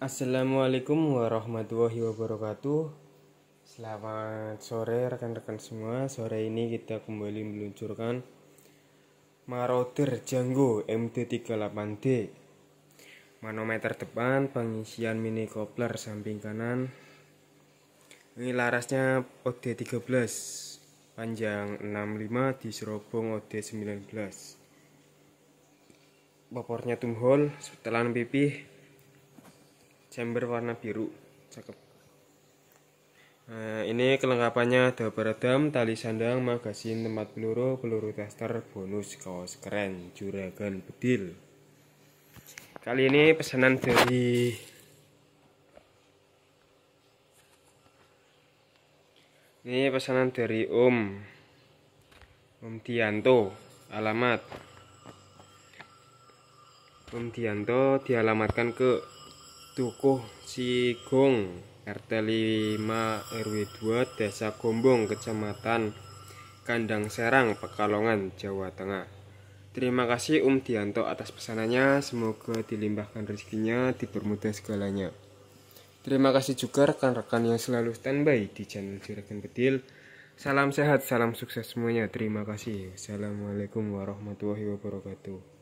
Assalamualaikum warahmatullahi wabarakatuh Selamat sore rekan-rekan semua Sore ini kita kembali meluncurkan Marauder Jango mt 38 d Manometer depan, pengisian mini kopler samping kanan Ini larasnya OD13 Panjang 65 diserobong OD19 Popornya tumhol, setelan pipih chamber warna biru cakep nah, ini kelengkapannya ada beredam, tali sandang magasin tempat peluru peluru tester bonus kaos keren juragan bedil kali ini pesanan dari ini pesanan dari Om Om Dianto alamat Om Dianto dialamatkan ke Dukuh Sigong RT 5 RW 2 Desa Gombong Kecamatan Kandang Serang Pekalongan Jawa Tengah Terima kasih Um Dianto atas pesanannya Semoga dilimpahkan rezekinya Dipermudah segalanya Terima kasih juga rekan-rekan yang selalu standby di channel Juragan Bedil Salam sehat, salam sukses semuanya Terima kasih Assalamualaikum warahmatullahi wabarakatuh